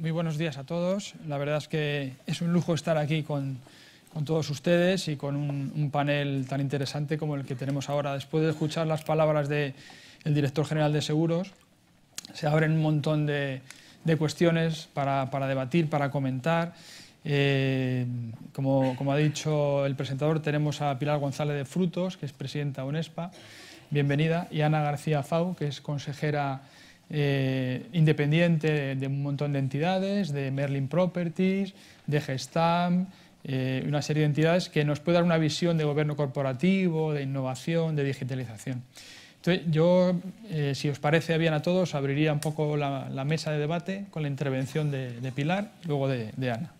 muy buenos días a todos. La verdad es que es un lujo estar aquí con, todos ustedes y con un, panel tan interesante como el que tenemos ahora. Después de escuchar las palabras del director general de Seguros, se abren un montón de, cuestiones para, debatir, para comentar. Eh, como, ha dicho el presentador, tenemos a Pilar González de Frutos, que es presidenta UNESPA, bienvenida, y Ana García Fau, que es consejera eh, independiente de, un montón de entidades, de Merlin Properties, de Gestam, eh, una serie de entidades que nos puede dar una visión de gobierno corporativo, de innovación, de digitalización. Entonces, yo, eh, si os parece bien a todos, abriría un poco la, mesa de debate con la intervención de, Pilar, luego de, de Ana.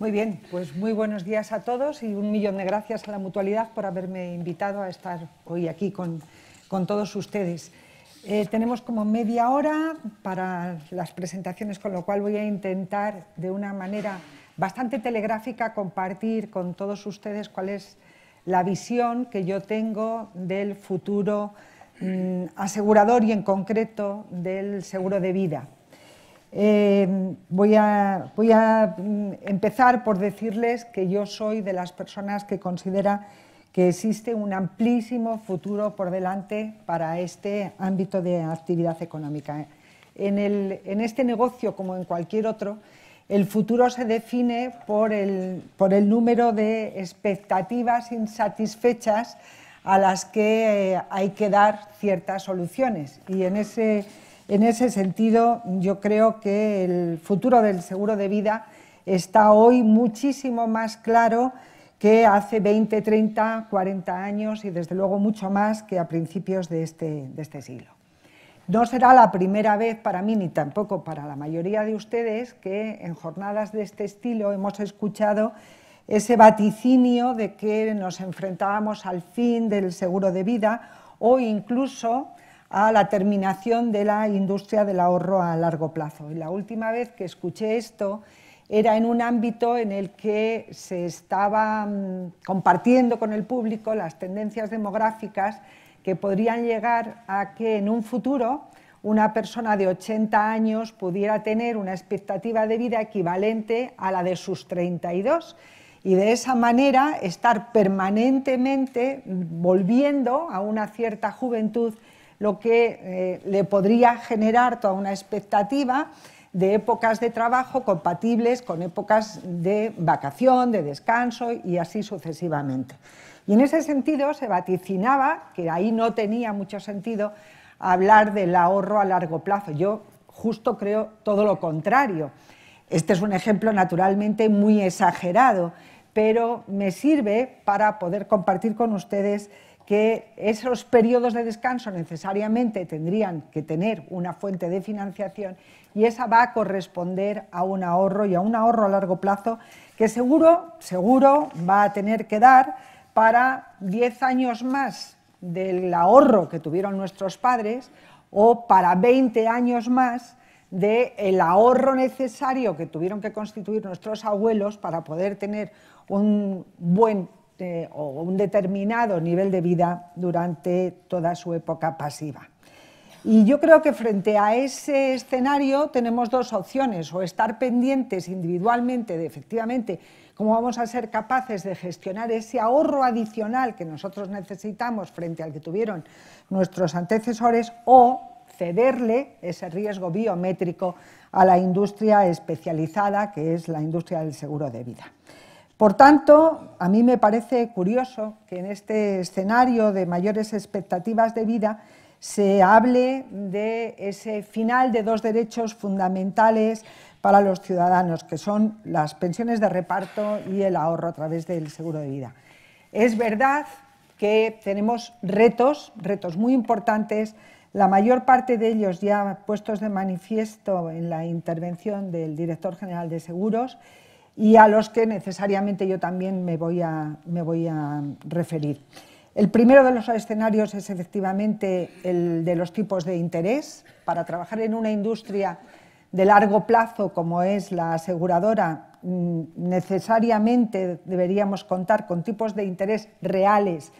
Muy bien, pues muy buenos días a todos y un millón de gracias a la Mutualidad por haberme invitado a estar hoy aquí con todos ustedes. Eh, tenemos como media hora para las presentaciones, con lo cual voy a intentar de una manera bastante telegráfica compartir con todos ustedes cuál es la visión que yo tengo del futuro mm, asegurador y en concreto del seguro de vida. voy, eh, voy a mm, empezar por decirles que yo soy de las personas que considera que existe un amplísimo futuro por delante para este ámbito de actividad económica. En, este negocio, como en cualquier otro, el futuro se define por el, número de expectativas insatisfechas a las que eh, hay que dar ciertas soluciones. Y en ese, en ese sentido, yo creo que el futuro del seguro de vida está hoy muchísimo más claro que hace 20, 30, 40 años y desde luego mucho más que a principios de este, de este siglo. No será la primera vez para mí ni tampoco para la mayoría de ustedes que en jornadas de este estilo hemos escuchado ese vaticinio de que nos enfrentábamos al fin del seguro de vida o incluso a la terminación de la industria del ahorro a largo plazo. Y la última vez que escuché esto era en un ámbito en el que se estaba mm, compartiendo con el público las tendencias demográficas que podrían llegar a que en un futuro una persona de 80 años pudiera tener una expectativa de vida equivalente a la de sus 32 y de esa manera estar permanentemente volviendo a una cierta juventud, lo que eh, le podría generar toda una expectativa de épocas de trabajo compatibles con épocas de vacación, de descanso y así sucesivamente. Y en ese sentido se vaticinaba, que ahí no tenía mucho sentido, hablar del ahorro a largo plazo. Yo justo creo todo lo contrario. Este es un ejemplo naturalmente muy exagerado, pero me sirve para poder compartir con ustedes que esos periodos de descanso necesariamente tendrían que tener una fuente de financiación y esa va a corresponder a un ahorro y a un ahorro a largo plazo que seguro, seguro va a tener que dar para 10 años más del ahorro que tuvieron nuestros padres o para 20 años más del ahorro necesario que tuvieron que constituir nuestros abuelos para poder tener un buen este, o un determinado nivel de vida durante toda su época pasiva. Y yo creo que frente a ese escenario tenemos dos opciones, o estar pendientes individualmente de efectivamente cómo vamos a ser capaces de gestionar ese ahorro adicional que nosotros necesitamos frente al que tuvieron nuestros antecesores, o cederle ese riesgo biométrico a la industria especializada, que es la industria del seguro de vida. Por tanto, a mí me parece curioso que en este escenario de mayores expectativas de vida se hable de ese final de dos derechos fundamentales para los ciudadanos, que son las pensiones de reparto y el ahorro a través del seguro de vida. Es verdad que tenemos retos, retos muy importantes, la mayor parte de ellos ya puestos de manifiesto en la intervención del director general de seguros y a los que necesariamente yo también me voy a, me voy a referir. El primero de los escenarios es efectivamente el de los tipos de interés. Para trabajar en una industria de largo plazo como es la aseguradora, mm, necesariamente deberíamos contar con tipos de interés reales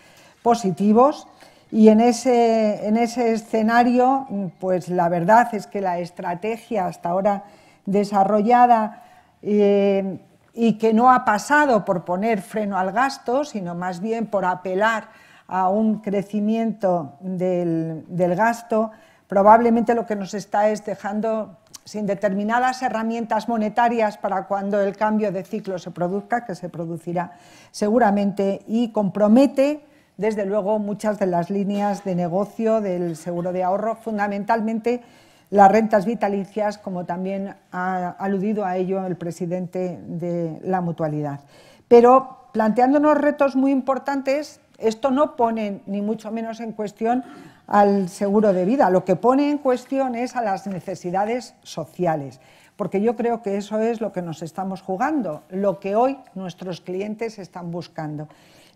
positivos y en ese, en ese escenario, mm, pues la verdad es que la estrategia hasta ahora desarrollada eh, y que no ha pasado por poner freno al gasto, sino más bien por apelar a un crecimiento del, gasto, probablemente lo que nos está es dejando sin determinadas herramientas monetarias para cuando el cambio de ciclo se produzca, que se producirá seguramente, y compromete, desde luego, muchas de las líneas de negocio del seguro de ahorro, fundamentalmente las rentas vitalicias, como también ha aludido a ello el presidente de la mutualidad. Pero planteándonos retos muy importantes, esto no pone ni mucho menos en cuestión al seguro de vida, lo que pone en cuestión es a las necesidades sociales, porque yo creo que eso es lo que nos estamos jugando, lo que hoy nuestros clientes están buscando.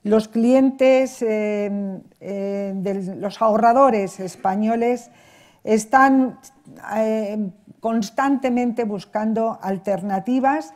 Los clientes eh, eh, de los ahorradores españoles están eh, constantemente buscando alternativas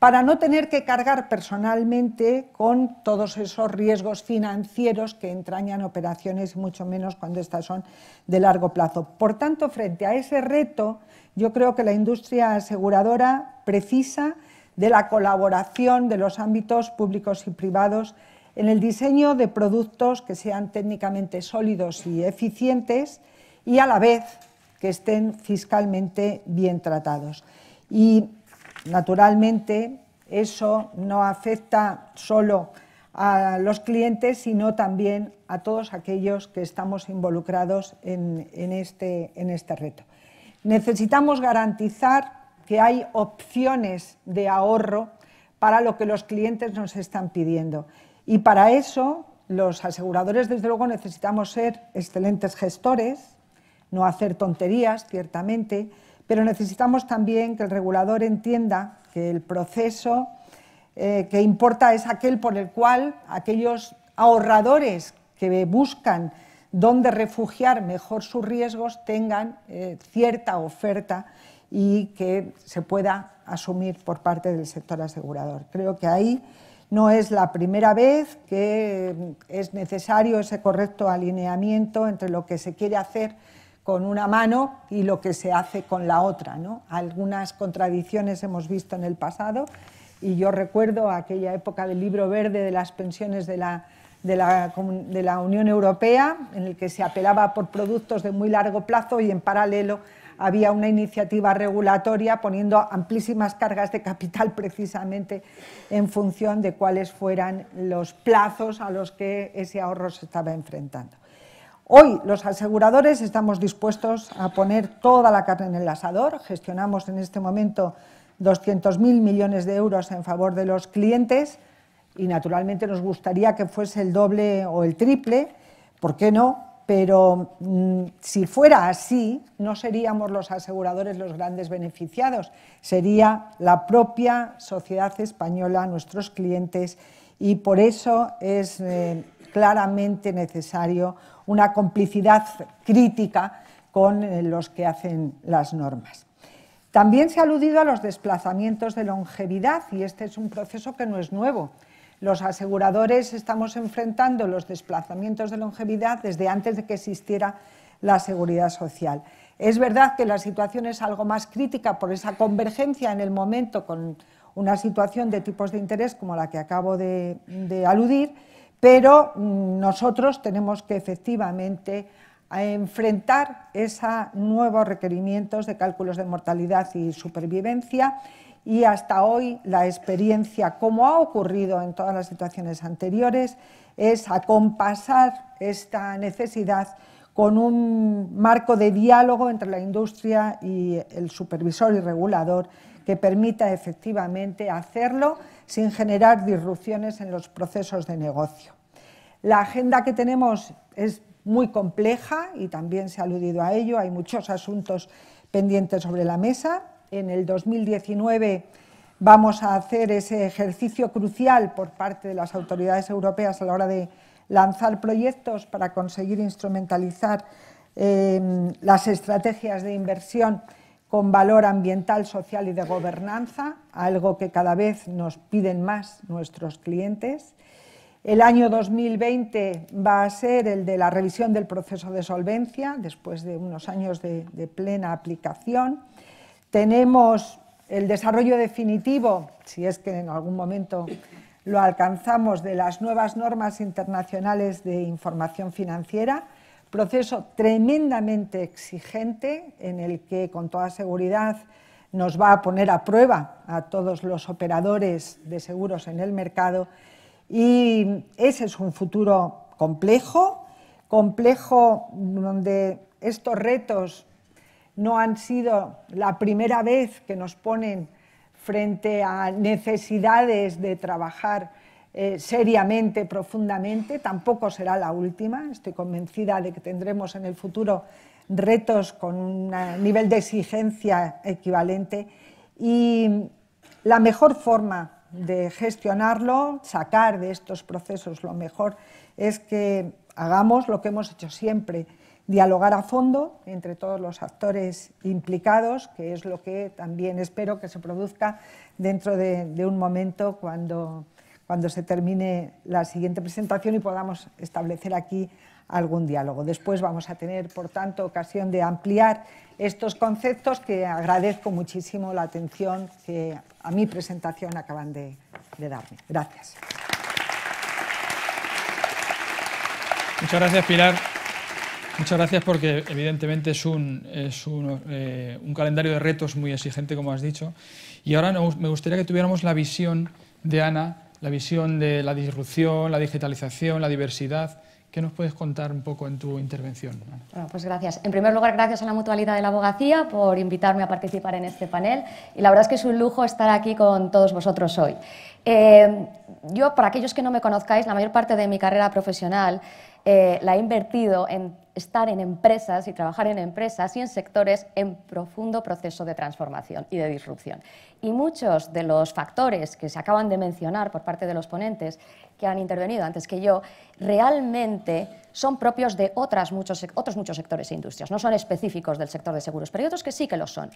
para no tener que cargar personalmente con todos esos riesgos financieros que entrañan operaciones, mucho menos cuando estas son de largo plazo. Por tanto, frente a ese reto, yo creo que la industria aseguradora precisa de la colaboración de los ámbitos públicos y privados en el diseño de productos que sean técnicamente sólidos y eficientes y a la vez que estén fiscalmente bien tratados. Y, naturalmente, eso no afecta solo a los clientes, sino también a todos aquellos que estamos involucrados en, este, en este reto. Necesitamos garantizar que hay opciones de ahorro para lo que los clientes nos están pidiendo. Y para eso, los aseguradores, desde luego, necesitamos ser excelentes gestores, no hacer tonterías, ciertamente, pero necesitamos también que el regulador entienda que el proceso eh, que importa es aquel por el cual aquellos ahorradores que buscan dónde refugiar mejor sus riesgos tengan eh, cierta oferta y que se pueda asumir por parte del sector asegurador. Creo que ahí no es la primera vez que mm, es necesario ese correcto alineamiento entre lo que se quiere hacer con una mano y lo que se hace con la otra. Algunas contradicciones hemos visto en el pasado y yo recuerdo aquella época del libro verde de las pensiones de la, de la Unión Europea, en el que se apelaba por productos de muy largo plazo y en paralelo había una iniciativa regulatoria poniendo amplísimas cargas de capital precisamente en función de cuáles fueran los plazos a los que ese ahorro se estaba enfrentando. Hoy los aseguradores estamos dispuestos a poner toda la carne en el asador. Gestionamos en este momento 200.000 millones de euros en favor de los clientes y naturalmente nos gustaría que fuese el doble o el triple, ¿por qué no? Pero mm, si fuera así, no seríamos los aseguradores los grandes beneficiados, sería la propia sociedad española, nuestros clientes, y por eso es eh, claramente necesario una complicidad crítica con eh, los que hacen las normas. También se ha aludido a los desplazamientos de longevidad y este es un proceso que no es nuevo. Los aseguradores estamos enfrentando los desplazamientos de longevidad desde antes de que existiera la seguridad social. Es verdad que la situación es algo más crítica por esa convergencia en el momento con una situación de tipos de interés como la que acabo de, de aludir pero mm, nosotros tenemos que efectivamente eh, enfrentar esos nuevos requerimientos de cálculos de mortalidad y supervivencia y hasta hoy la experiencia, como ha ocurrido en todas las situaciones anteriores, es acompasar esta necesidad con un marco de diálogo entre la industria y el supervisor y regulador que permita efectivamente hacerlo sin generar disrupciones en los procesos de negocio. La agenda que tenemos es muy compleja y también se ha aludido a ello. Hay muchos asuntos pendientes sobre la mesa. En el 2019 vamos a hacer ese ejercicio crucial por parte de las autoridades europeas a la hora de lanzar proyectos para conseguir instrumentalizar eh, las estrategias de inversión con valor ambiental, social y de gobernanza, algo que cada vez nos piden más nuestros clientes. El año 2020 va a ser el de la revisión del proceso de solvencia, después de unos años de, de plena aplicación. Tenemos el desarrollo definitivo, si es que en algún momento lo alcanzamos, de las nuevas normas internacionales de información financiera proceso tremendamente exigente en el que con toda seguridad nos va a poner a prueba a todos los operadores de seguros en el mercado y ese es un futuro complejo, complejo donde estos retos no han sido la primera vez que nos ponen frente a necesidades de trabajar eh, seriamente, profundamente, tampoco será la última. Estoy convencida de que tendremos en el futuro retos con un nivel de exigencia equivalente y la mejor forma de gestionarlo, sacar de estos procesos lo mejor, es que hagamos lo que hemos hecho siempre, dialogar a fondo entre todos los actores implicados, que es lo que también espero que se produzca dentro de un momento cuando cuando se termine la siguiente presentación y podamos establecer aquí algún diálogo. Después vamos a tener, por tanto, ocasión de ampliar estos conceptos que agradezco muchísimo la atención que a mi presentación acaban de, darme. Gracias. Muchas gracias, Pilar. Muchas gracias porque evidentemente es, un, un, eh, un, calendario de retos muy exigente, como has dicho. Y ahora me gustaría que tuviéramos la visión de Ana la visión de la disrupción, la digitalización, la diversidad. ¿Qué nos puedes contar un poco en tu intervención? Bueno, pues gracias. En primer lugar, gracias a la Mutualidad de la Abogacía por invitarme a participar en este panel y la verdad es que es un lujo estar aquí con todos vosotros hoy. Eh, yo, para aquellos que no me conozcáis, la mayor parte de mi carrera profesional eh, la ha invertido en estar en empresas y trabajar en empresas y en sectores en profundo proceso de transformación y de disrupción. Y muchos de los factores que se acaban de mencionar por parte de los ponentes que han intervenido antes que yo, realmente son propios de otras muchos, otros muchos sectores e industrias, no son específicos del sector de seguros, pero hay otros que sí que lo son.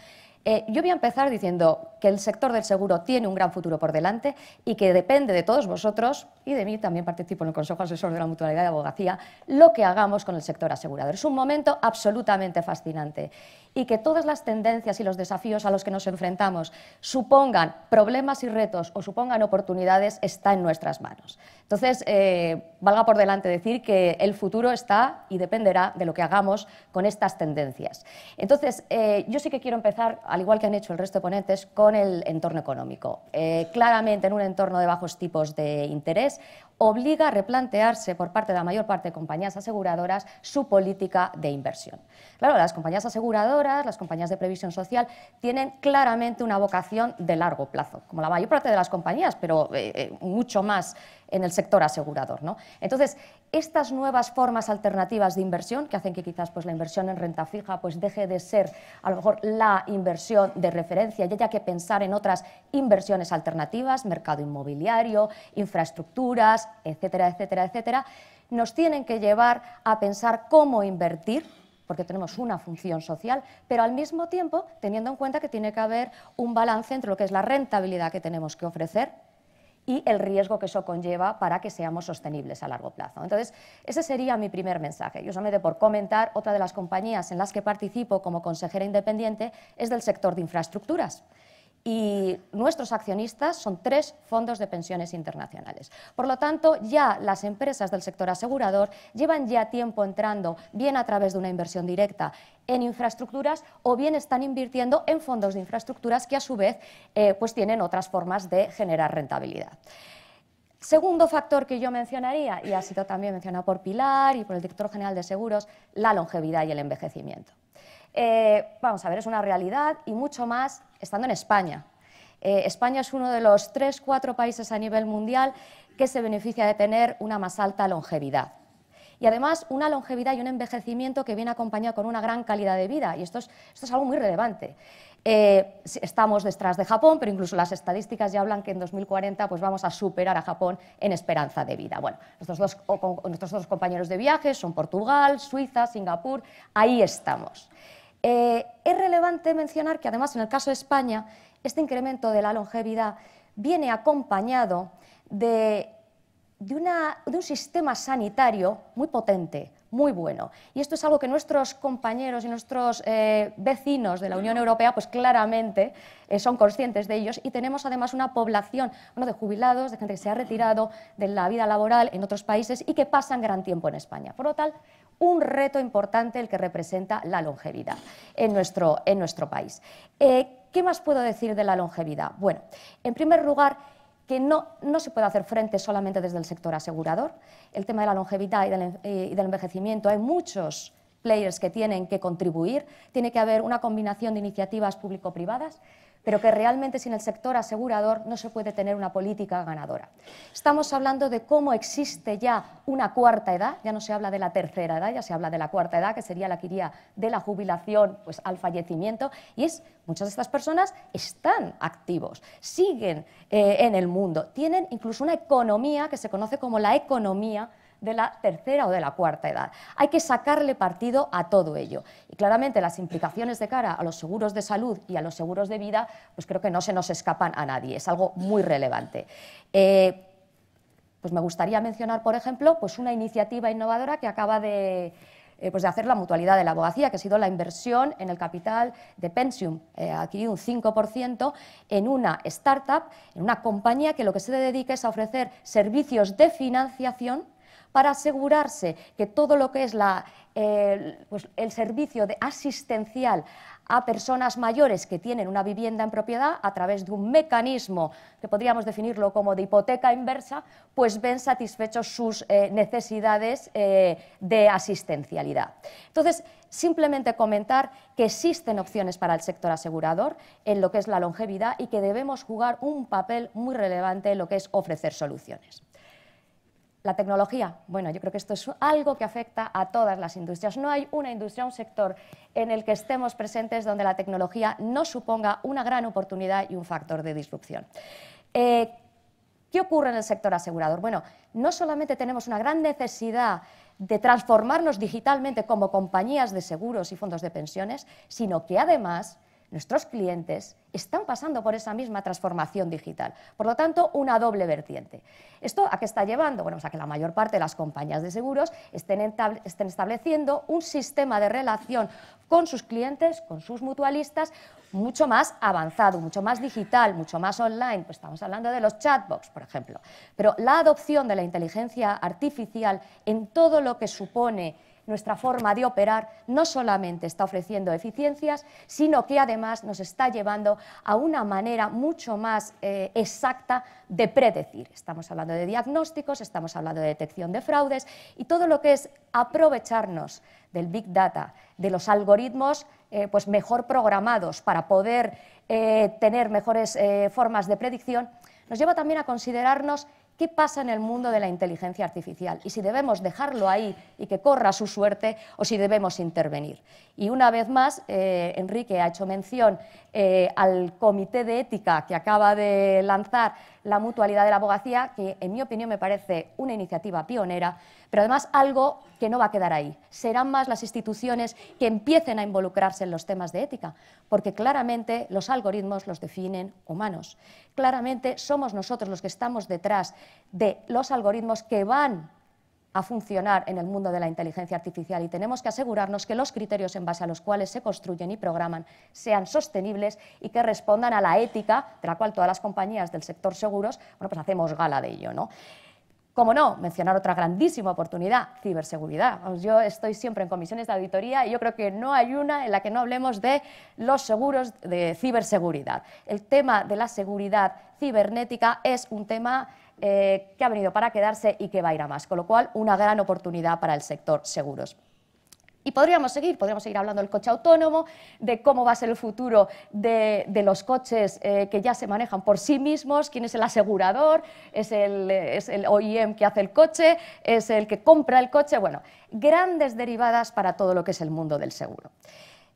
Eh, yo voy a empezar diciendo que el sector del seguro tiene un gran futuro por delante y que depende de todos vosotros, y de mí también participo en el Consejo Asesor de la Mutualidad de Abogacía, lo que hagamos con el sector asegurador. Es un momento absolutamente fascinante y que todas las tendencias y los desafíos a los que nos enfrentamos supongan problemas y retos o supongan oportunidades está en nuestras manos. Entonces, eh, valga por delante decir que el futuro está y dependerá de lo que hagamos con estas tendencias. Entonces, eh, yo sí que quiero empezar, al igual que han hecho el resto de ponentes, con el entorno económico. Eh, claramente, en un entorno de bajos tipos de interés, obliga a replantearse por parte de la mayor parte de compañías aseguradoras su política de inversión. Claro, las compañías aseguradoras, las compañías de previsión social, tienen claramente una vocación de largo plazo, como la mayor parte de las compañías, pero eh, eh, mucho más en el sector asegurador. ¿no? Entonces, estas nuevas formas alternativas de inversión, que hacen que quizás pues, la inversión en renta fija pues, deje de ser a lo mejor la inversión de referencia y haya que pensar en otras inversiones alternativas, mercado inmobiliario, infraestructuras, etcétera, etcétera, etcétera, nos tienen que llevar a pensar cómo invertir porque tenemos una función social, pero al mismo tiempo teniendo en cuenta que tiene que haber un balance entre lo que es la rentabilidad que tenemos que ofrecer y el riesgo que eso conlleva para que seamos sostenibles a largo plazo. Entonces, ese sería mi primer mensaje. Yo solamente por comentar, otra de las compañías en las que participo como consejera independiente es del sector de infraestructuras y nuestros accionistas son tres fondos de pensiones internacionales. Por lo tanto, ya las empresas del sector asegurador llevan ya tiempo entrando, bien a través de una inversión directa en infraestructuras o bien están invirtiendo en fondos de infraestructuras que a su vez eh, pues tienen otras formas de generar rentabilidad. Segundo factor que yo mencionaría, y ha sido también mencionado por Pilar y por el director general de seguros, la longevidad y el envejecimiento. Eh, vamos a ver, es una realidad y mucho más estando en España. Eh, España es uno de los tres, cuatro países a nivel mundial que se beneficia de tener una más alta longevidad. Y además una longevidad y un envejecimiento que viene acompañado con una gran calidad de vida. Y esto es, esto es algo muy relevante. Eh, estamos detrás de Japón, pero incluso las estadísticas ya hablan que en 2040 pues vamos a superar a Japón en esperanza de vida. Bueno, nuestros nuestros dos compañeros de viaje son Portugal, Suiza, Singapur, ahí estamos. Eh, es relevante mencionar que además en el caso de España, este incremento de la longevidad viene acompañado de, un sistema sanitario muy potente, muy bueno. Y esto es algo que nuestros compañeros y nuestros eh, vecinos de la Unión Europea, pues claramente eh, son conscientes de ellos. Y tenemos además una población de jubilados, de gente que se ha retirado de la vida laboral en otros países y que pasan gran tiempo en España. Por lo tal, un reto importante el que representa la longevidad en nuestro, en nuestro país. Eh, ¿Qué más puedo decir de la longevidad? Bueno, en primer lugar, que no, no, se puede hacer frente solamente desde el sector asegurador. El tema de la longevidad y del eh, envejecimiento, hay muchos players que tienen que contribuir. Tiene que haber una combinación de iniciativas público-privadas pero que realmente sin el sector asegurador no se puede tener una política ganadora. Estamos hablando de cómo existe ya una cuarta edad, ya no se habla de la tercera edad, ya se habla de la cuarta edad, que sería la que iría de la jubilación pues, al fallecimiento, y es muchas de estas personas están activos, siguen eh, en el mundo, tienen incluso una economía que se conoce como la economía de la tercera o de la cuarta edad. Hay que sacarle partido a todo ello. Y claramente las implicaciones de cara a los seguros de salud y a los seguros de vida, pues creo que no se nos escapan a nadie. Es algo muy relevante. Eh, pues me gustaría mencionar, por ejemplo, pues una iniciativa innovadora que acaba eh, pues de, hacer la mutualidad de la abogacía, que ha sido la inversión en el capital de Pensium, eh, ha adquirido un 5%, en una startup, en una compañía que lo que se dedica es a ofrecer servicios de financiación para asegurarse que todo lo que es pues, el servicio de asistencial a personas mayores que tienen una vivienda en propiedad a través de un mecanismo que podríamos definirlo como de hipoteca inversa, pues ven satisfechos sus eh, necesidades eh, de asistencialidad. Entonces, simplemente comentar que existen opciones para el sector asegurador en lo que es la longevidad y que debemos jugar un papel muy relevante en lo que es ofrecer soluciones. La tecnología, bueno, yo creo que esto es algo que afecta a todas las industrias. No hay una industria, un sector en el que estemos presentes donde la tecnología no suponga una gran oportunidad y un factor de disrupción. Eh, ¿Qué ocurre en el sector asegurador? Bueno, no solamente tenemos una gran necesidad de transformarnos digitalmente como compañías de seguros y fondos de pensiones, sino que además nuestros clientes están pasando por esa misma transformación digital. Por lo tanto, una doble vertiente. ¿Esto a qué está llevando? Bueno, pues a que la mayor parte de las compañías de seguros estén, estableciendo un sistema de relación con sus clientes, con sus mutualistas, mucho más avanzado, mucho más digital, mucho más online. Pues estamos hablando de los chatbots, por ejemplo. Pero la adopción de la inteligencia artificial en todo lo que supone nuestra forma de operar no solamente está ofreciendo eficiencias, sino que además nos está llevando a una manera mucho más eh, exacta de predecir. Estamos hablando de diagnósticos, estamos hablando de detección de fraudes y todo lo que es aprovecharnos del Big Data, de los algoritmos eh, pues mejor programados para poder eh, tener mejores formas de predicción, nos lleva también a considerarnos qué pasa en el mundo de la inteligencia artificial y si debemos dejarlo ahí y que corra su suerte o si debemos intervenir. Y una vez más, eh, Enrique ha hecho mención eh, al comité de ética que acaba de lanzar la mutualidad de la abogacía, que en mi opinión me parece una iniciativa pionera, pero además algo que no va a quedar ahí. Serán más las instituciones que empiecen a involucrarse en los temas de ética, porque claramente los algoritmos los definen humanos. Claramente somos nosotros los que estamos detrás de los algoritmos que van a funcionar en el mundo de la inteligencia artificial y tenemos que asegurarnos que los criterios en base a los cuales se construyen y programan sean sostenibles y que respondan a la ética de la cual todas las compañías del sector seguros bueno, pues hacemos gala de ello. ¿no? Como no, mencionar otra grandísima oportunidad, ciberseguridad. Pues yo estoy siempre en comisiones de auditoría y yo creo que no hay una en la que no hablemos de los seguros de ciberseguridad. El tema de la seguridad cibernética es un tema eh, que ha venido para quedarse y que va a ir a más, con lo cual una gran oportunidad para el sector seguros. Y podríamos seguir, podríamos seguir hablando del coche autónomo, de cómo va a ser el futuro de, los coches eh, que ya se manejan por sí mismos, quién es el asegurador, es el, OEM que hace el coche, es el que compra el coche, bueno, grandes derivadas para todo lo que es el mundo del seguro.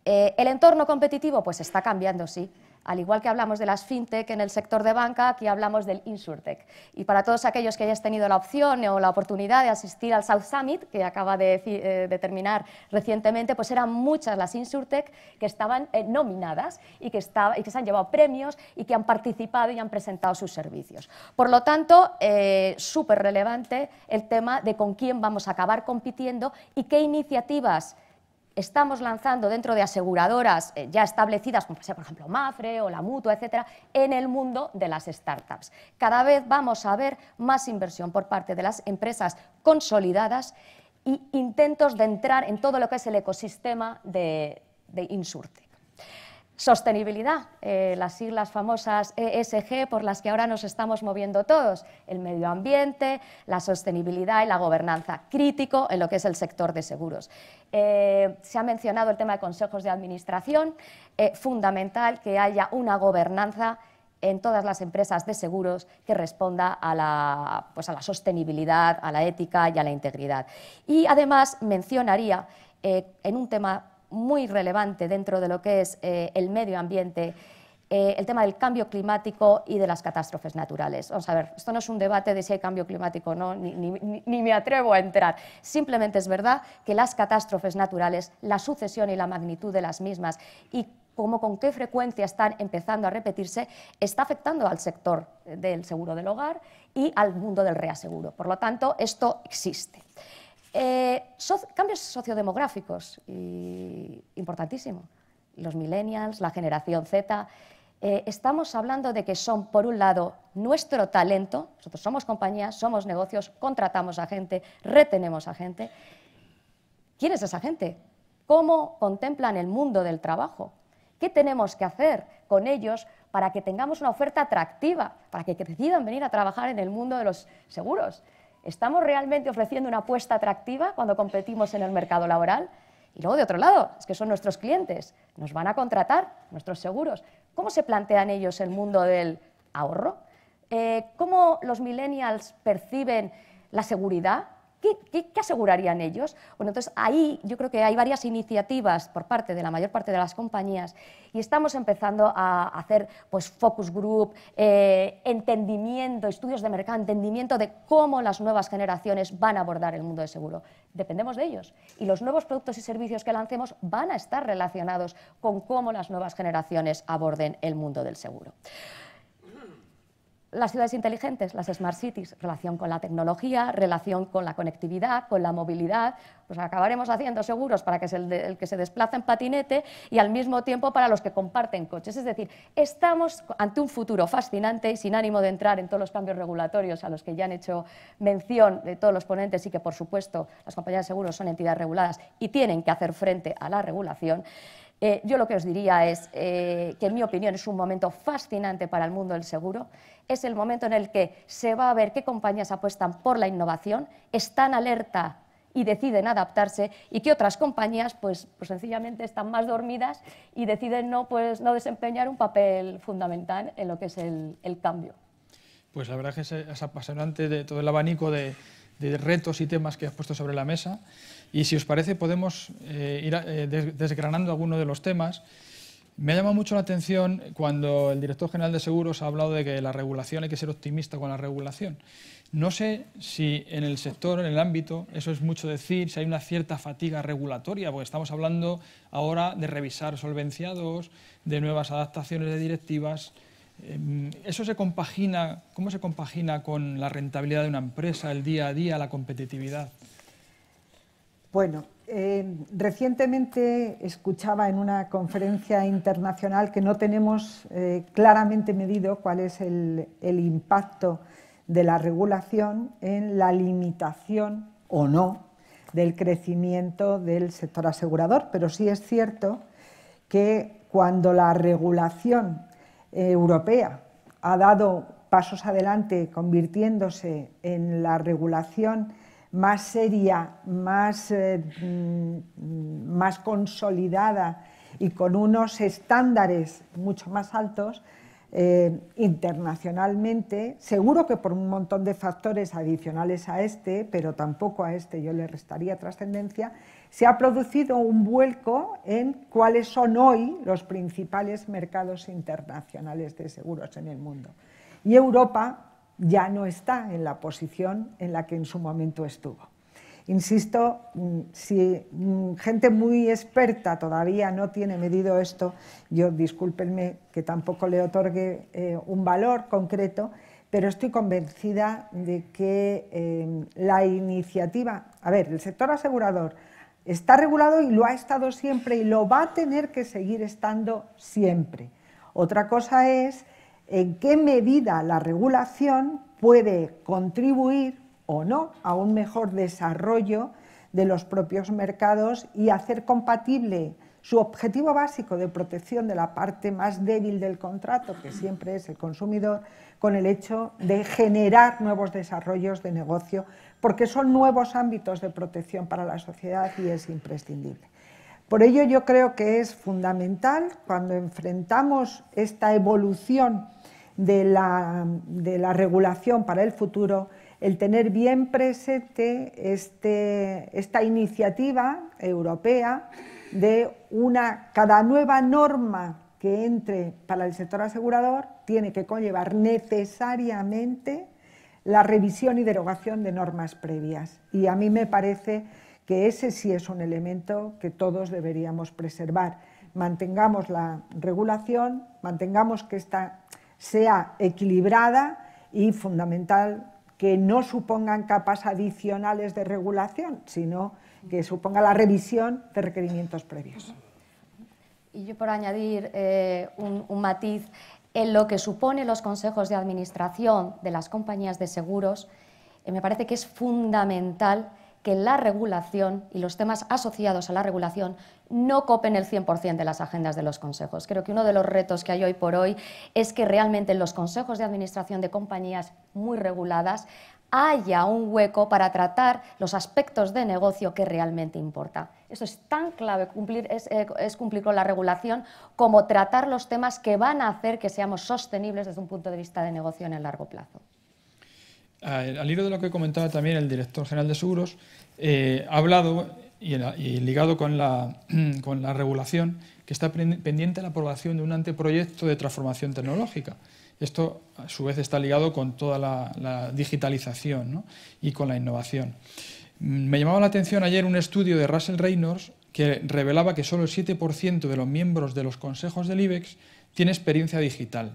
Eh, el entorno competitivo pues está cambiando, sí, al igual que hablamos de las fintech en el sector de banca, aquí hablamos del insurtech. Y para todos aquellos que hayáis tenido la opción o la oportunidad de asistir al South Summit, que acaba de, eh, terminar recientemente, pues eran muchas las insurtech que estaban eh, nominadas y que, se han llevado premios y que han participado y han presentado sus servicios. Por lo tanto, eh, súper relevante el tema de con quién vamos a acabar compitiendo y qué iniciativas estamos lanzando dentro de aseguradoras eh, ya establecidas, como sea, por ejemplo Mafre o la Mutua, etcétera, en el mundo de las startups. Cada vez vamos a ver más inversión por parte de las empresas consolidadas e intentos de entrar en todo lo que es el ecosistema de, de Insurte. Sostenibilidad, eh, las siglas famosas ESG por las que ahora nos estamos moviendo todos, el medio ambiente, la sostenibilidad y la gobernanza, crítico en lo que es el sector de seguros. Eh, se ha mencionado el tema de consejos de administración, eh, fundamental que haya una gobernanza en todas las empresas de seguros que responda a la, pues a la sostenibilidad, a la ética y a la integridad. Y además mencionaría en un tema muy relevante dentro de lo que es eh, el medio ambiente, eh, el tema del cambio climático y de las catástrofes naturales. Vamos a ver, esto no es un debate de si hay cambio climático o no, ni, ni, ni, me atrevo a entrar. Simplemente es verdad que las catástrofes naturales, la sucesión y la magnitud de las mismas y como con qué frecuencia están empezando a repetirse, está afectando al sector del seguro del hogar y al mundo del reaseguro. Por lo tanto, esto existe. Eh, cambios sociodemográficos, y importantísimo. Los millennials, la generación Z. Eh, estamos hablando de que son, por un lado, nuestro talento, nosotros somos compañías, somos negocios, contratamos a gente, retenemos a gente. ¿Quién es esa gente? ¿Cómo contemplan el mundo del trabajo? ¿Qué tenemos que hacer con ellos para que tengamos una oferta atractiva, para que decidan venir a trabajar en el mundo de los seguros? ¿Estamos realmente ofreciendo una apuesta atractiva cuando competimos en el mercado laboral? Y luego, de otro lado, es que son nuestros clientes, nos van a contratar, nuestros seguros. ¿Cómo se plantean ellos el mundo del ahorro? Eh, ¿Cómo los millennials perciben la seguridad? ¿Qué, asegurarían ellos? Bueno, entonces ahí yo creo que hay varias iniciativas por parte de la mayor parte de las compañías y estamos empezando a hacer pues, focus group, eh, entendimiento, estudios de mercado, entendimiento de cómo las nuevas generaciones van a abordar el mundo del seguro. Dependemos de ellos y los nuevos productos y servicios que lancemos van a estar relacionados con cómo las nuevas generaciones aborden el mundo del seguro. Las ciudades inteligentes, las smart cities, relación con la tecnología, relación con la conectividad, con la movilidad, pues acabaremos haciendo seguros para que el, que se desplaza en patinete y al mismo tiempo para los que comparten coches. Es decir, estamos ante un futuro fascinante y sin ánimo de entrar en todos los cambios regulatorios a los que ya han hecho mención de todos los ponentes y que, por supuesto, las compañías de seguros son entidades reguladas y tienen que hacer frente a la regulación. Eh, yo lo que os diría es eh, que, en mi opinión, es un momento fascinante para el mundo del seguro. Es el momento en el que se va a ver qué compañías apuestan por la innovación, están alerta y deciden adaptarse y qué otras compañías pues, pues sencillamente están más dormidas y deciden pues, no, desempeñar un papel fundamental en lo que es el, cambio. Pues la verdad es que es apasionante de todo el abanico de retos y temas que has puesto sobre la mesa. Y si os parece, podemos eh, ir eh, desgranando algunos de los temas. Me ha llamado mucho la atención cuando el director general de seguros ha hablado de que la regulación hay que ser optimista con la regulación. No sé si en el sector, en el ámbito, eso es mucho decir, si hay una cierta fatiga regulatoria, porque estamos hablando ahora de revisar solvenciados, de nuevas adaptaciones de directivas. Em, ¿Eso se compagina, cómo se compagina con la rentabilidad de una empresa, el día a día, la competitividad? Bueno, eh, recientemente escuchaba en una conferencia internacional que no tenemos eh, claramente medido cuál es el, impacto de la regulación en la limitación o no del crecimiento del sector asegurador, pero sí es cierto que cuando la regulación europea ha dado pasos adelante convirtiéndose en la regulación más seria, más, eh, mm, más consolidada y con unos estándares mucho más altos eh, internacionalmente, seguro que por un montón de factores adicionales a este, pero tampoco a este yo le restaría trascendencia, se ha producido un vuelco en cuáles son hoy los principales mercados internacionales de seguros en el mundo. Y Europa ya no está en la posición en la que en su momento estuvo. Insisto, mm, si mm, gente muy experta todavía no tiene medido esto, yo discúlpenme que tampoco le otorgue eh, un valor concreto, pero estoy convencida de que eh, la iniciativa, a ver, el sector asegurador está regulado y lo ha estado siempre y lo va a tener que seguir estando siempre. Otra cosa es en qué medida la regulación puede contribuir o no a un mejor desarrollo de los propios mercados y hacer compatible su objetivo básico de protección de la parte más débil del contrato, que siempre es el consumidor, con el hecho de generar nuevos desarrollos de negocio, porque son nuevos ámbitos de protección para la sociedad y es imprescindible. Por ello yo creo que es fundamental cuando enfrentamos esta evolución de la, regulación para el futuro, el tener bien presente este, esta iniciativa europea de una, cada nueva norma que entre para el sector asegurador tiene que conllevar necesariamente la revisión y derogación de normas previas. Y a mí me parece que ese sí es un elemento que todos deberíamos preservar. Mantengamos la regulación, mantengamos que esta sea equilibrada y fundamental que no supongan capas adicionales de regulación, sino que suponga la revisión de requerimientos previos. Y yo por añadir eh, un, matiz, en lo que supone los consejos de administración de las compañías de seguros, eh, me parece que es fundamental que la regulación y los temas asociados a la regulación no copen el 100% de las agendas de los consejos. Creo que uno de los retos que hay hoy por hoy es que realmente en los consejos de administración de compañías muy reguladas haya un hueco para tratar los aspectos de negocio que realmente importa. Eso es tan clave, cumplir, es, eh, cumplir con la regulación, como tratar los temas que van a hacer que seamos sostenibles desde un punto de vista de negocio en el largo plazo al hilo de lo que comentaba también el director general de seguros, eh, ha hablado y, ligado con la, regulación que está pendiente la aprobación de un anteproyecto de transformación tecnológica. Esto, a su vez, está ligado con toda la, digitalización y con la innovación. Mm, me llamaba la atención ayer un estudio de Russell Reynolds que revelaba que solo el 7% de los miembros de los consejos del IBEX tiene experiencia digital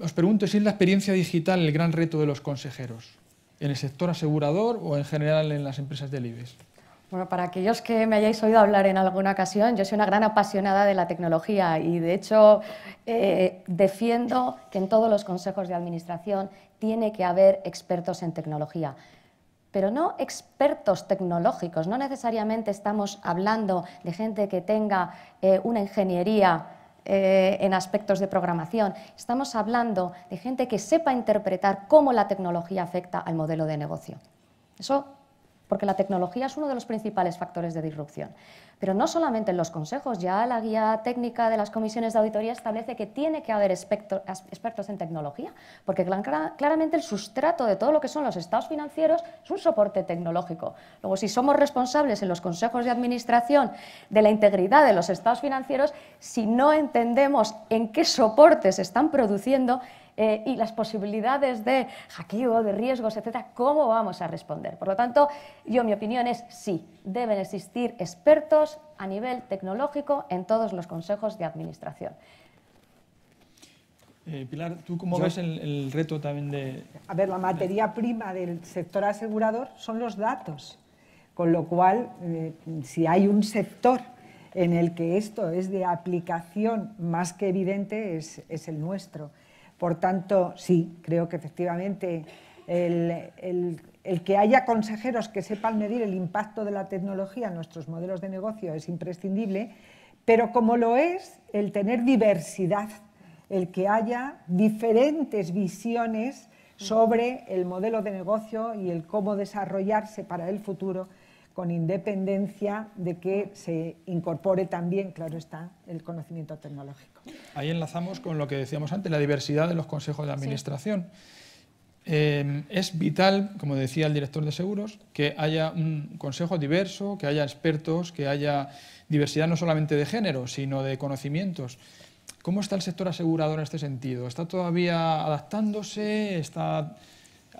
os pregunto si es la experiencia digital el gran reto de los consejeros, en el sector asegurador o en general en las empresas del IBEX. Bueno, para aquellos que me hayáis oído hablar en alguna ocasión, yo soy una gran apasionada de la tecnología y de hecho eh, defiendo que en todos los consejos de administración tiene que haber expertos en tecnología. Pero no expertos tecnológicos, no necesariamente estamos hablando de gente que tenga eh, una ingeniería eh, en aspectos de programación, estamos hablando de gente que sepa interpretar cómo la tecnología afecta al modelo de negocio. Eso porque la tecnología es uno de los principales factores de disrupción. Pero no solamente en los consejos, ya la guía técnica de las comisiones de auditoría establece que tiene que haber expertos en tecnología, porque claramente el sustrato de todo lo que son los estados financieros es un soporte tecnológico. Luego, si somos responsables en los consejos de administración de la integridad de los estados financieros, si no entendemos en qué soportes están produciendo, eh, y las posibilidades de hackeo, de riesgos, etcétera, ¿cómo vamos a responder? Por lo tanto, yo mi opinión es sí, deben existir expertos a nivel tecnológico en todos los consejos de administración. Eh, Pilar, ¿tú cómo ves el, reto también de...? A ver, la materia prima del sector asegurador son los datos, con lo cual, eh, si hay un sector en el que esto es de aplicación más que evidente, es, es el nuestro. Por tanto, sí, creo que efectivamente el, que haya consejeros que sepan medir el impacto de la tecnología en nuestros modelos de negocio es imprescindible, pero como lo es el tener diversidad, el que haya diferentes visiones sobre el modelo de negocio y el cómo desarrollarse para el futuro con independencia de que se incorpore también, claro está, el conocimiento tecnológico. Ahí enlazamos con lo que decíamos antes, la diversidad de los consejos de administración. Eh, es vital, como decía el director de seguros, que haya un consejo diverso, que haya expertos, que haya diversidad no solamente de género, sino de conocimientos. ¿Cómo está el sector asegurador en este sentido? ¿Está todavía adaptándose? ¿Está...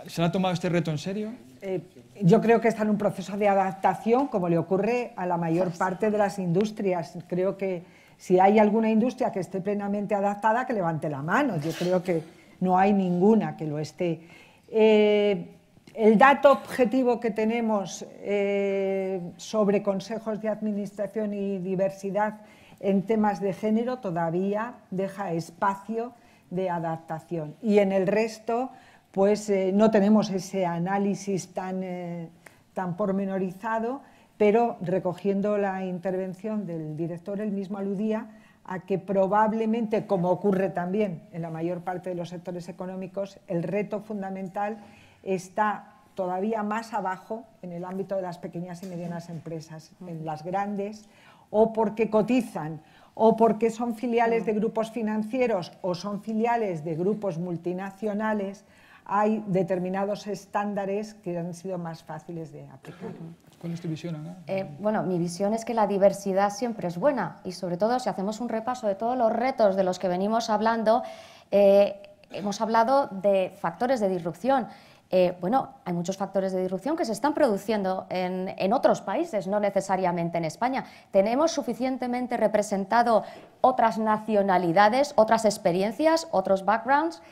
¿Se ha tomado este reto en serio? Eh, yo creo que está en un proceso de adaptación, como le ocurre a la mayor parte de las industrias. Creo que si hay alguna industria que esté plenamente adaptada, que levante la mano. Yo creo que no hay ninguna que lo esté. Eh, el dato objetivo que tenemos eh, sobre consejos de administración y diversidad en temas de género todavía deja espacio de adaptación. Y en el resto, pues eh, no tenemos ese análisis tan, eh, tan pormenorizado, pero recogiendo la intervención del director, él mismo aludía a que probablemente, como ocurre también en la mayor parte de los sectores económicos, el reto fundamental está todavía más abajo en el ámbito de las pequeñas y medianas empresas, en las grandes, o porque cotizan, o porque son filiales de grupos financieros, o son filiales de grupos multinacionales, hay determinados estándares que han sido más fáciles de aplicar. ¿Cuál es tu visión, Ana? Eh, bueno, mi visión es que la diversidad siempre es buena y sobre todo si hacemos un repaso de todos los retos de los que venimos hablando, eh, hemos hablado de factores de disrupción. Eh, bueno, hay muchos factores de disrupción que se están produciendo en, en, otros países, no necesariamente en España. Tenemos suficientemente representado otras nacionalidades, otras experiencias, otros backgrounds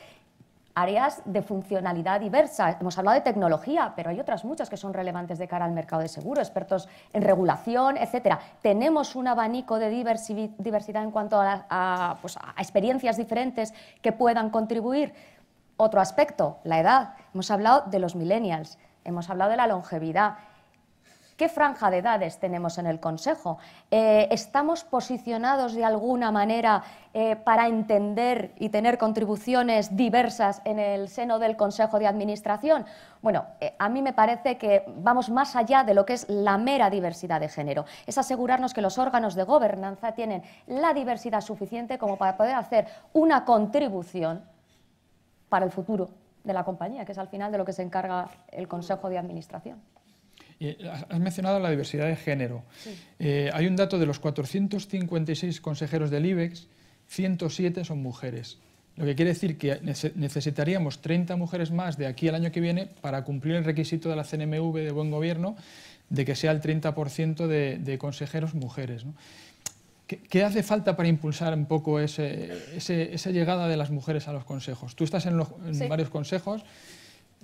áreas de funcionalidad diversa. Hemos hablado de tecnología, pero hay otras muchas que son relevantes de cara al mercado de seguro, expertos en regulación, etcétera. Tenemos un abanico de diversidad en cuanto pues, a experiencias diferentes que puedan contribuir. Otro aspecto, la edad. Hemos hablado de los millennials, hemos hablado de la longevidad, ¿Qué franja de edades tenemos en el Consejo? Eh, ¿Estamos posicionados de alguna manera eh, para entender y tener contribuciones diversas en el seno del Consejo de Administración? Bueno, eh, a mí me parece que vamos más allá de lo que es la mera diversidad de género. Es asegurarnos que los órganos de gobernanza tienen la diversidad suficiente como para poder hacer una contribución para el futuro de la compañía, que es al final de lo que se encarga el Consejo de Administración. Eh, has mencionado la diversidad de género. Eh, hay un dato de los 456 consejeros del IBEX, 107 son mujeres. Lo que quiere decir que necesitaríamos 30 mujeres más de aquí al año que viene para cumplir el requisito de la CNMV de buen gobierno de que sea el 30% de, de, consejeros mujeres. ¿Qué, hace falta para impulsar un poco esa llegada de las mujeres a los consejos? Tú estás en, varios consejos.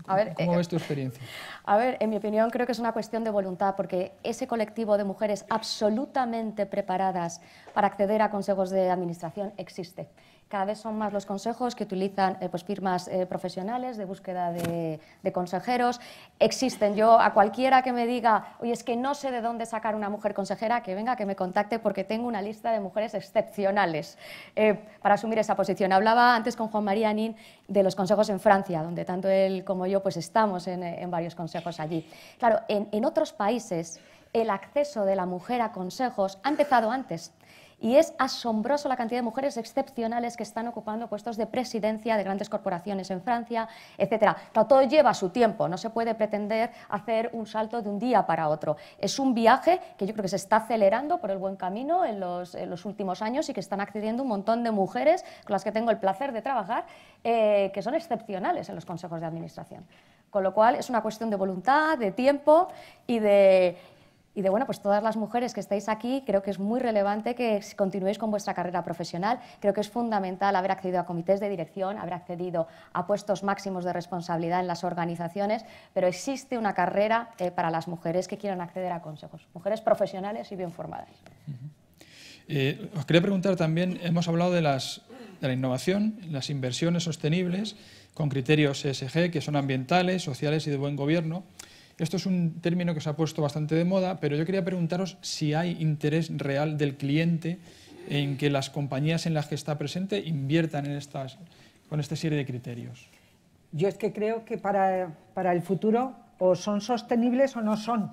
A ver, ¿Cómo eh, tu experiencia? A ver, en mi opinión creo que es una cuestión de voluntad, porque ese colectivo de mujeres absolutamente preparadas para acceder a consejos de administración existe cada vez son más los consejos que utilizan eh, pues firmas eh, profesionales de búsqueda de, consejeros. Existen. Yo a cualquiera que me diga, oye, es que no sé de dónde sacar una mujer consejera, que venga, que me contacte porque tengo una lista de mujeres excepcionales eh, para asumir esa posición. Hablaba antes con Juan María Nin de los consejos en Francia, donde tanto él como yo pues estamos en, varios consejos allí. Claro, en, en otros países el acceso de la mujer a consejos ha empezado antes. Y es asombroso la cantidad de mujeres excepcionales que están ocupando puestos de presidencia de grandes corporaciones en Francia, etc. Todo lleva su tiempo, no se puede pretender hacer un salto de un día para otro. Es un viaje que yo creo que se está acelerando por el buen camino en los, últimos años y que están accediendo un montón de mujeres con las que tengo el placer de trabajar, eh, que son excepcionales en los consejos de administración. Con lo cual es una cuestión de voluntad, de tiempo y de, y de bueno, pues todas las mujeres que estáis aquí, creo que es muy relevante que continuéis con vuestra carrera profesional. Creo que es fundamental haber accedido a comités de dirección, haber accedido a puestos máximos de responsabilidad en las organizaciones, pero existe una carrera eh, para las mujeres que quieran acceder a consejos, mujeres profesionales y bien formadas. Eh, os quería preguntar también, hemos hablado de, de la innovación, las inversiones sostenibles con criterios ESG, que son ambientales, sociales y de buen gobierno. Esto es un término que se ha puesto bastante de moda, pero yo quería preguntaros si hay interés real del cliente en que las compañías en las que está presente inviertan en estas, con esta serie de criterios. Yo es que creo que para, el futuro o son sostenibles o no son.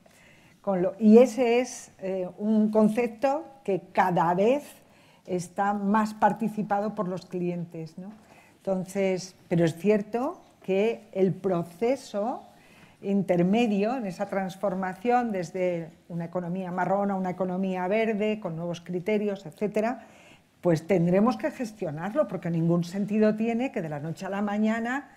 lo, y ese es eh, un concepto que cada vez está más participado por los clientes. ¿no? Entonces, pero es cierto que el proceso intermedio, en esa transformación desde una economía marrón a una economía verde, con nuevos criterios, etcétera, pues tendremos que gestionarlo, porque ningún sentido tiene que de la noche a la mañana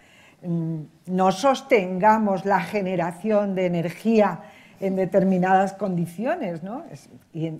mm, no sostengamos la generación de energía en determinadas condiciones, ¿no? y,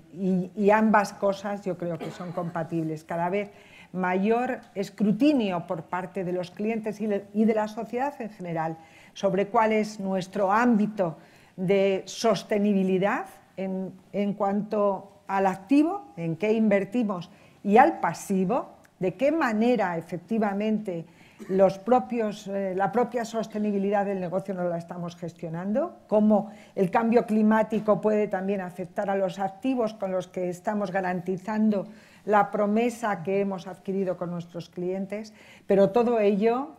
y ambas cosas yo creo que son compatibles. Cada vez mayor escrutinio por parte de los clientes y de la sociedad en general sobre cuál es nuestro ámbito de sostenibilidad en, cuanto al activo, en qué invertimos, y al pasivo, de qué manera efectivamente los propios, eh, la propia sostenibilidad del negocio no la estamos gestionando, cómo el cambio climático puede también afectar a los activos con los que estamos garantizando la promesa que hemos adquirido con nuestros clientes, pero todo ello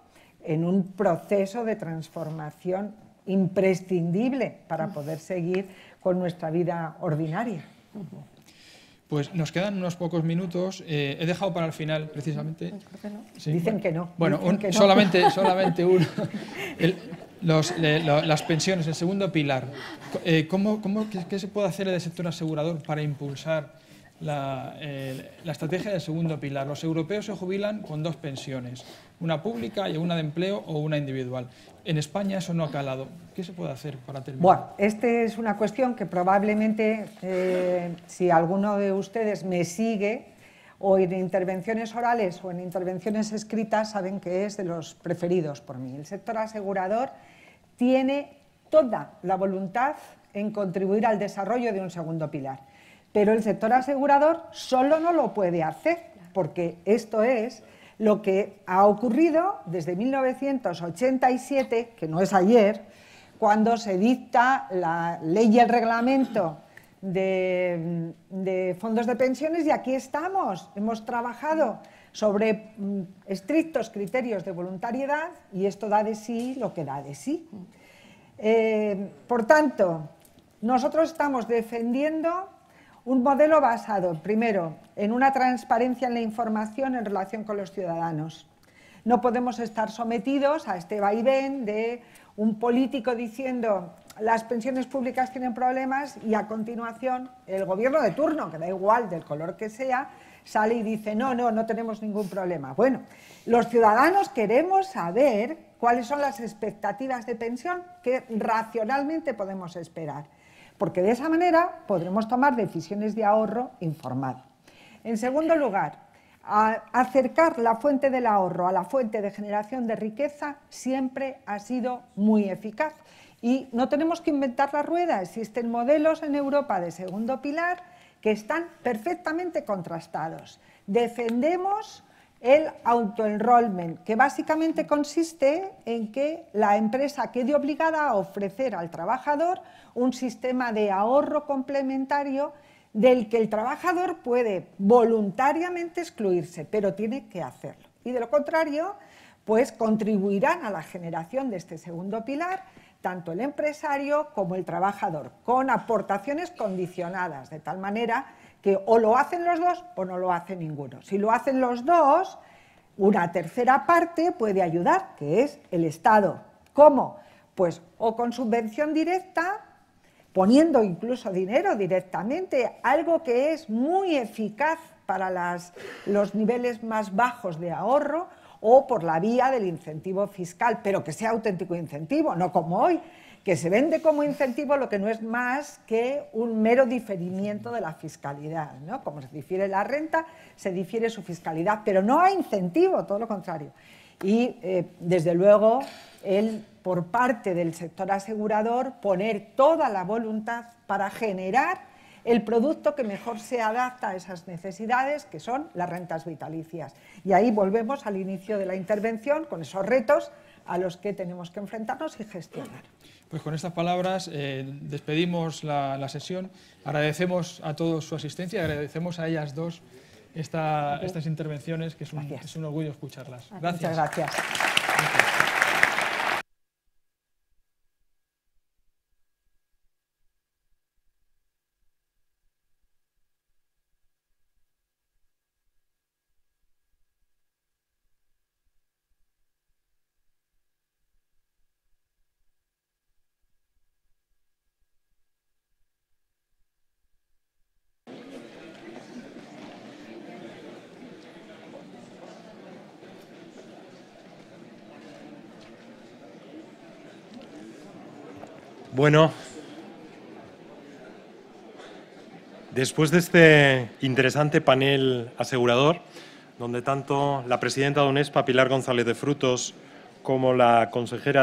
en un proceso de transformación imprescindible para poder seguir con nuestra vida ordinaria. Pues nos quedan unos pocos minutos. Eh, he dejado para el final, precisamente. Dicen que no. Bueno, solamente, solamente uno. las pensiones, el segundo pilar. Eh, qué, se puede hacer en el sector asegurador para impulsar eh, la, estrategia del segundo pilar. Los europeos se jubilan con dos pensiones, una pública y una de empleo o una individual. En España eso no ha calado. ¿Qué se puede hacer para terminar? Bueno, esta es una cuestión que probablemente, eh, si alguno de ustedes me sigue, o en intervenciones orales o en intervenciones escritas, saben que es de los preferidos por mí. El sector asegurador tiene toda la voluntad en contribuir al desarrollo de un segundo pilar. Pero el sector asegurador solo no lo puede hacer, porque esto es lo que ha ocurrido desde 1987, que no es ayer, cuando se dicta la ley y el reglamento de, fondos de pensiones y aquí estamos. Hemos trabajado sobre mm, estrictos criterios de voluntariedad y esto da de sí lo que da de sí. Eh, por tanto, nosotros estamos defendiendo un modelo basado, primero, en una transparencia en la información en relación con los ciudadanos. No podemos estar sometidos a este vaivén de un político diciendo las pensiones públicas tienen problemas y a continuación el gobierno de turno, que da igual del color que sea, sale y dice no, no, no tenemos ningún problema. Bueno, los ciudadanos queremos saber cuáles son las expectativas de pensión que racionalmente podemos esperar porque de esa manera podremos tomar decisiones de ahorro informado. En segundo lugar, acercar la fuente del ahorro a la fuente de generación de riqueza siempre ha sido muy eficaz. Y no tenemos que inventar la rueda, existen modelos en Europa de segundo pilar que están perfectamente contrastados. Defendemos el autoenrollment, que básicamente consiste en que la empresa quede obligada a ofrecer al trabajador un sistema de ahorro complementario del que el trabajador puede voluntariamente excluirse, pero tiene que hacerlo. Y de lo contrario, pues contribuirán a la generación de este segundo pilar tanto el empresario como el trabajador, con aportaciones condicionadas, de tal manera que o lo hacen los dos o no lo hace ninguno. Si lo hacen los dos, una tercera parte puede ayudar, que es el Estado. ¿Cómo? Pues o con subvención directa, poniendo incluso dinero directamente, algo que es muy eficaz para los niveles más bajos de ahorro, o por la vía del incentivo fiscal, pero que sea auténtico incentivo, no como hoy, que se vende como incentivo lo que no es más que un mero diferimiento de la fiscalidad. Como se difiere la renta, se difiere su fiscalidad, pero no hay incentivo, todo lo contrario. Y eh, desde luego, el, por parte del sector asegurador, poner toda la voluntad para generar el producto que mejor se adapta a esas necesidades, que son las rentas vitalicias. Y ahí volvemos al inicio de la intervención con esos retos a los que tenemos que enfrentarnos y gestionar. Pues con estas palabras eh, despedimos la, sesión. Agradecemos a todos su asistencia, agradecemos a ellas dos estas intervenciones, que es un, es un orgullo escucharlas. Gracias. Muchas gracias. Bueno, después de este interesante panel asegurador, donde tanto la presidenta de UNESPA, Pilar González de Frutos, como la consejera